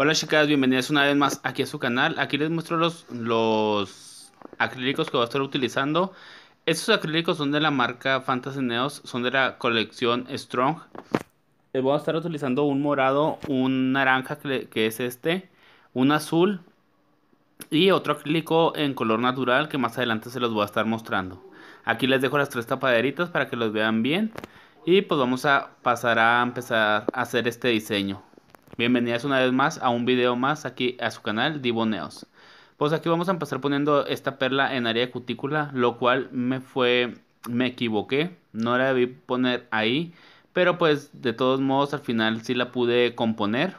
Hola chicas, bienvenidas una vez más aquí a su canal. Aquí les muestro los, los acrílicos que voy a estar utilizando. Estos acrílicos son de la marca Fantasy Neos, son de la colección Strong. Eh, voy a estar utilizando un morado, un naranja que es este, un azul, y otro acrílico en color natural que más adelante se los voy a estar mostrando. Aquí les dejo las tres tapaderitas para que los vean bien y pues vamos a pasar a empezar a hacer este diseño. Bienvenidas una vez más a un video más aquí a su canal Diboneos Pues aquí vamos a empezar poniendo esta perla en área de cutícula, lo cual me fue, me equivoqué, no la debí poner ahí, pero pues de todos modos al final sí la pude componer.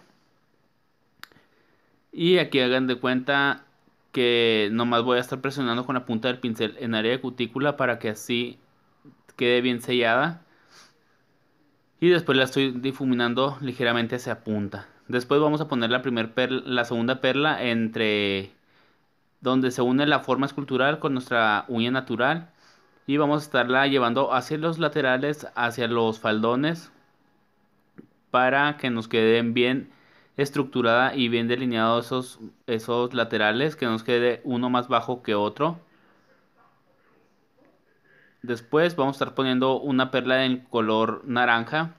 Y aquí hagan de cuenta que nomás voy a estar presionando con la punta del pincel en área de cutícula para que así quede bien sellada y después la estoy difuminando ligeramente hacia punta después vamos a poner la, perla, la segunda perla entre donde se une la forma escultural con nuestra uña natural y vamos a estarla llevando hacia los laterales hacia los faldones para que nos queden bien estructurada y bien delineados esos, esos laterales, que nos quede uno más bajo que otro. Después vamos a estar poniendo una perla en color naranja.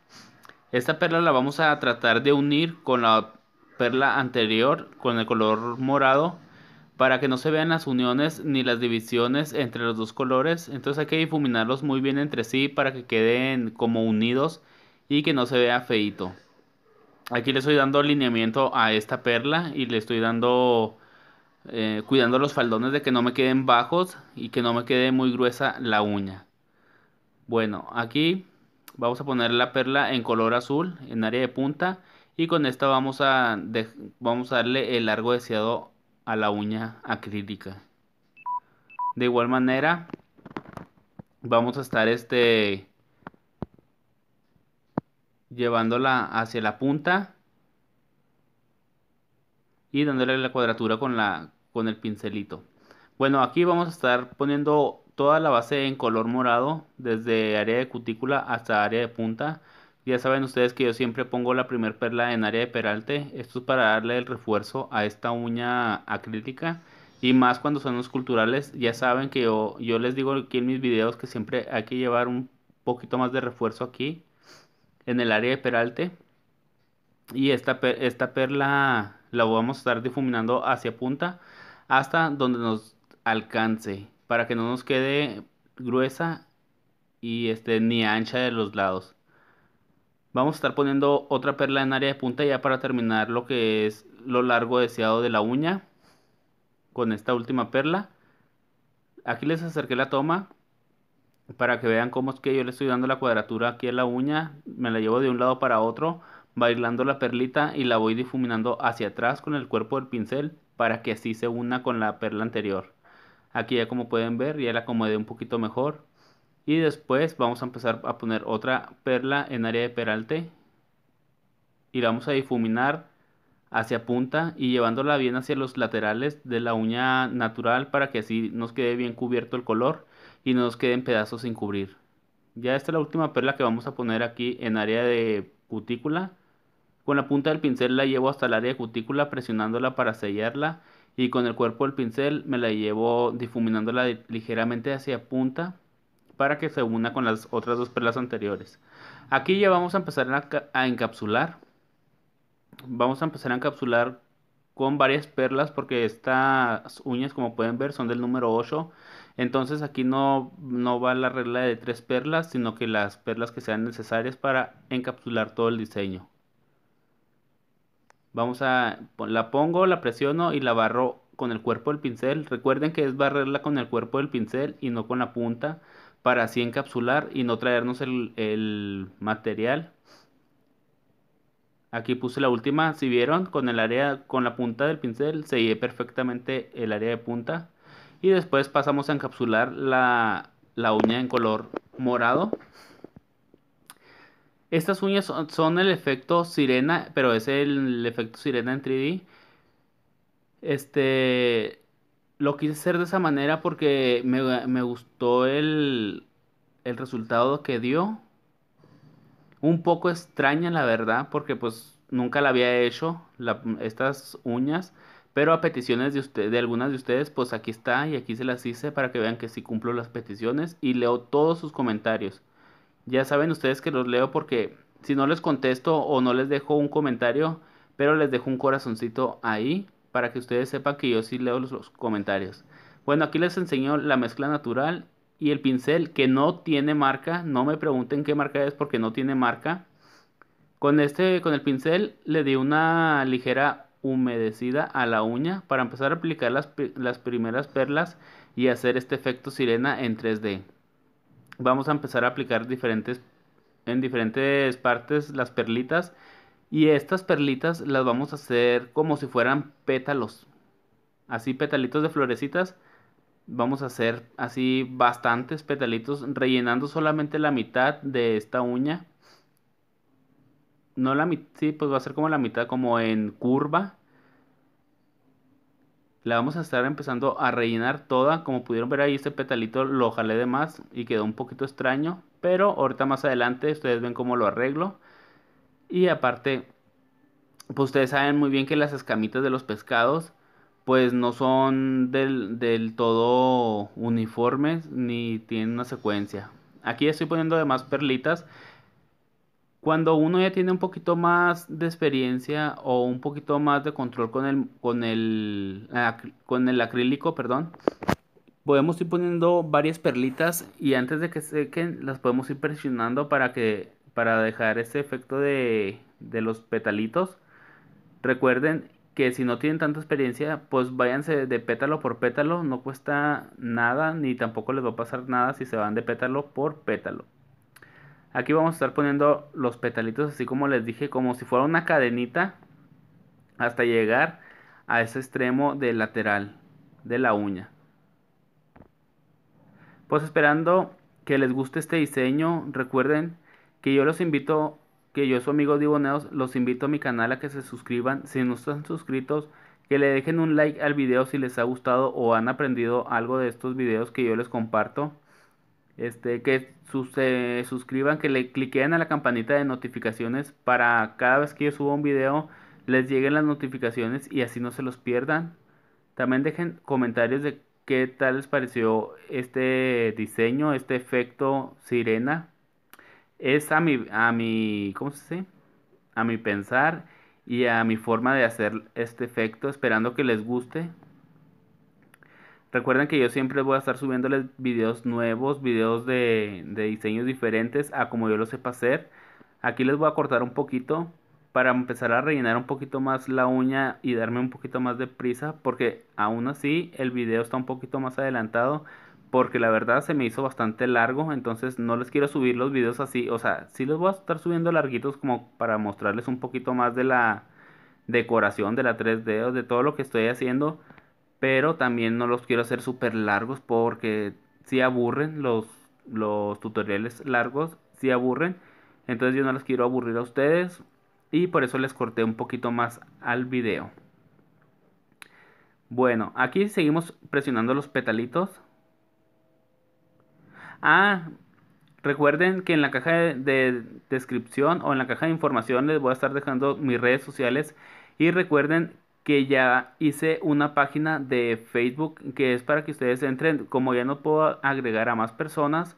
Esta perla la vamos a tratar de unir con la perla anterior, con el color morado, para que no se vean las uniones ni las divisiones entre los dos colores. Entonces hay que difuminarlos muy bien entre sí para que queden como unidos y que no se vea feito aquí le estoy dando alineamiento a esta perla y le estoy dando eh, cuidando los faldones de que no me queden bajos y que no me quede muy gruesa la uña bueno aquí vamos a poner la perla en color azul en área de punta y con esta vamos a, vamos a darle el largo deseado a la uña acrílica de igual manera vamos a estar este llevándola hacia la punta y dándole la cuadratura con, la, con el pincelito. Bueno, aquí vamos a estar poniendo toda la base en color morado, desde área de cutícula hasta área de punta. Ya saben ustedes que yo siempre pongo la primer perla en área de peralte. Esto es para darle el refuerzo a esta uña acrílica. Y más cuando son los culturales, ya saben que yo, yo les digo aquí en mis videos que siempre hay que llevar un poquito más de refuerzo aquí en el área de peralte. Y esta, esta perla la vamos a estar difuminando hacia punta hasta donde nos alcance para que no nos quede gruesa y este, ni ancha de los lados. Vamos a estar poniendo otra perla en área de punta ya para terminar lo que es lo largo deseado de la uña con esta última perla. Aquí les acerqué la toma para que vean cómo es que yo le estoy dando la cuadratura aquí a la uña, me la llevo de un lado para otro, bailando la perlita y la voy difuminando hacia atrás con el cuerpo del pincel para que así se una con la perla anterior. Aquí ya como pueden ver ya la acomodé un poquito mejor y después vamos a empezar a poner otra perla en área de peralte y vamos a difuminar hacia punta y llevándola bien hacia los laterales de la uña natural para que así nos quede bien cubierto el color y no nos queden pedazos sin cubrir. Ya esta la última perla que vamos a poner aquí en área de cutícula. Con la punta del pincel la llevo hasta el área de cutícula presionándola para sellarla y con el cuerpo del pincel me la llevo difuminándola ligeramente hacia punta para que se una con las otras dos perlas anteriores. Aquí ya vamos a empezar a encapsular. Vamos a empezar a encapsular con varias perlas porque estas uñas como pueden ver son del número 8 entonces aquí no, va la regla de tres perlas, sino que las perlas que sean necesarias para encapsular todo el diseño. Vamos a, la pongo, la presiono y la barro con el cuerpo del pincel. Recuerden que es barrerla con el cuerpo del pincel y no con la punta para así encapsular y no traernos el, material aquí puse la última si vieron con el área con la punta del pincel sellé perfectamente el área de punta y después pasamos a encapsular la, uña en color morado. Estas uñas son, el efecto sirena, pero es el, efecto sirena en 3D. Este, lo quise hacer de esa manera porque me, gustó el, resultado que dio. Un poco extraña la verdad, porque pues nunca la había hecho, estas uñas. Pero a peticiones de, de algunas de ustedes, pues aquí está y aquí se las hice para que vean que sí cumplo las peticiones y leo todos sus comentarios. Ya saben ustedes que los leo porque si no les contesto o no les dejo un comentario, pero les dejo un corazoncito ahí para que ustedes sepan que yo sí leo los, comentarios. Bueno, aquí les enseño la mezcla natural y el pincel que no tiene marca. No me pregunten qué marca es porque no tiene marca. Con este, con el pincel le di una ligera humedecida a la uña para empezar a aplicar las, las primeras perlas y hacer este efecto sirena en 3D. Vamos a empezar a aplicar diferentes, en diferentes partes las perlitas y estas perlitas las vamos a hacer como si fueran pétalos. Así petalitos de florecitas. Vamos a hacer así bastantes petalitos rellenando solamente la mitad de esta uña no la mitad, sí, pues va a ser como la mitad, como en curva. La vamos a estar empezando a rellenar toda. Como pudieron ver ahí, este petalito lo jalé de más y quedó un poquito extraño. Pero ahorita más adelante ustedes ven cómo lo arreglo. Y aparte, pues ustedes saben muy bien que las escamitas de los pescados pues no son del, del, todo uniformes ni tienen una secuencia. Aquí estoy poniendo además perlitas cuando uno ya tiene un poquito más de experiencia o un poquito más de control con el, con el, con el acrílico, perdón, podemos ir poniendo varias perlitas y antes de que sequen las podemos ir presionando para que para dejar ese efecto de, de los petalitos. Recuerden que si no tienen tanta experiencia, pues váyanse de pétalo por pétalo, no cuesta nada ni tampoco les va a pasar nada si se van de pétalo por pétalo. Aquí vamos a estar poniendo los petalitos, así como les dije, como si fuera una cadenita, hasta llegar a ese extremo del lateral de la uña. Pues esperando que les guste este diseño, recuerden que yo los invito, que yo su amigo Diboneos, los invito a mi canal a que se suscriban. Si no están suscritos, que le dejen un like al video si les ha gustado o han aprendido algo de estos videos que yo les comparto este, que se eh, suscriban, que le cliquen a la campanita de notificaciones para cada vez que yo suba un video les lleguen las notificaciones y así no se los pierdan. También dejen comentarios de qué tal les pareció este diseño, este efecto sirena. Es a mi, a mi, ¿cómo se A mi pensar y a mi forma de hacer este efecto, esperando que les guste. Recuerden que yo siempre voy a estar subiéndoles videos nuevos, videos de, diseños diferentes a como yo lo sepa hacer. Aquí les voy a cortar un poquito para empezar a rellenar un poquito más la uña y darme un poquito más de prisa porque aún así el video está un poquito más adelantado porque la verdad se me hizo bastante largo, entonces no les quiero subir los videos así, o sea, sí les voy a estar subiendo larguitos como para mostrarles un poquito más de la decoración de la 3D o de todo lo que estoy haciendo, pero también no los quiero hacer súper largos porque si aburren los, los tutoriales largos, si aburren, entonces yo no los quiero aburrir a ustedes y por eso les corté un poquito más al video. Bueno, aquí seguimos presionando los petalitos. Ah, recuerden que en la caja de, de descripción o en la caja de información les voy a estar dejando mis redes sociales y recuerden que ya hice una página de Facebook que es para que ustedes entren. Como ya no puedo agregar a más personas,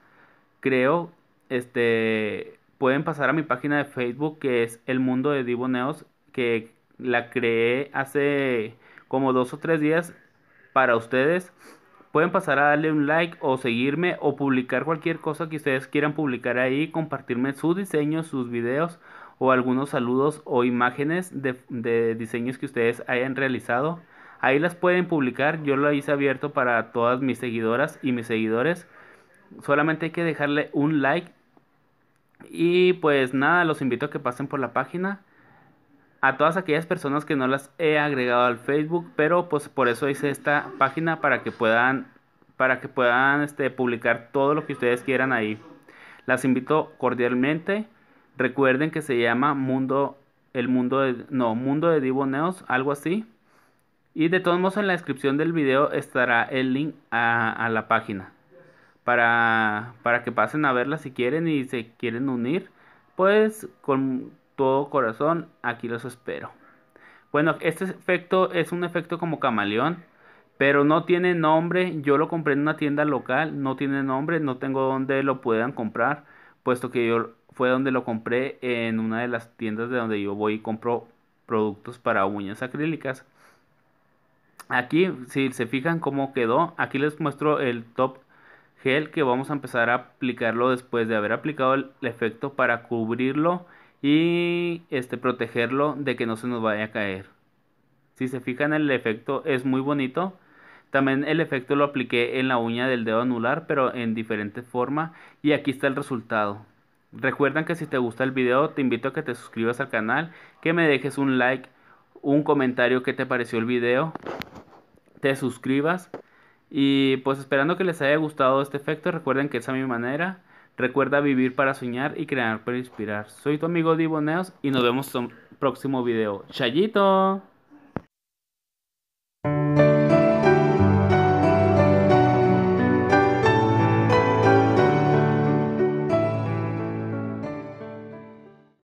creo, este, pueden pasar a mi página de Facebook que es El Mundo de Divoneos, que la creé hace como dos o tres días para ustedes. Pueden pasar a darle un like o seguirme o publicar cualquier cosa que ustedes quieran publicar ahí, compartirme sus diseños, sus videos o algunos saludos o imágenes de, diseños que ustedes hayan realizado. Ahí las pueden publicar, yo lo hice abierto para todas mis seguidoras y mis seguidores. Solamente hay que dejarle un like. Y pues nada, los invito a que pasen por la página. A todas aquellas personas que no las he agregado al Facebook, pero pues por eso hice esta página para que puedan para que puedan este, publicar todo lo que ustedes quieran ahí. Las invito cordialmente. Recuerden que se llama Mundo, el mundo de, Mundo de Diboneos, algo así. Y de todos modos en la descripción del video estará el link a, la página. Para, para, que pasen a verla si quieren y se quieren unir, pues con todo corazón aquí los espero. Bueno, este efecto es un efecto como camaleón, pero no tiene nombre. Yo lo compré en una tienda local, no tiene nombre, no tengo donde lo puedan comprar puesto que yo fue donde lo compré en una de las tiendas de donde yo voy y compro productos para uñas acrílicas. Aquí, si se fijan cómo quedó, aquí les muestro el top gel que vamos a empezar a aplicarlo después de haber aplicado el efecto para cubrirlo y este protegerlo de que no se nos vaya a caer. Si se fijan el efecto es muy bonito también el efecto lo apliqué en la uña del dedo anular, pero en diferente forma. Y aquí está el resultado. Recuerdan que si te gusta el video, te invito a que te suscribas al canal, que me dejes un like, un comentario que te pareció el video, te suscribas. Y pues esperando que les haya gustado este efecto, recuerden que es a mi manera. Recuerda vivir para soñar y crear para inspirar. Soy tu amigo Diboneos y nos vemos en un próximo video. ¡Chayito!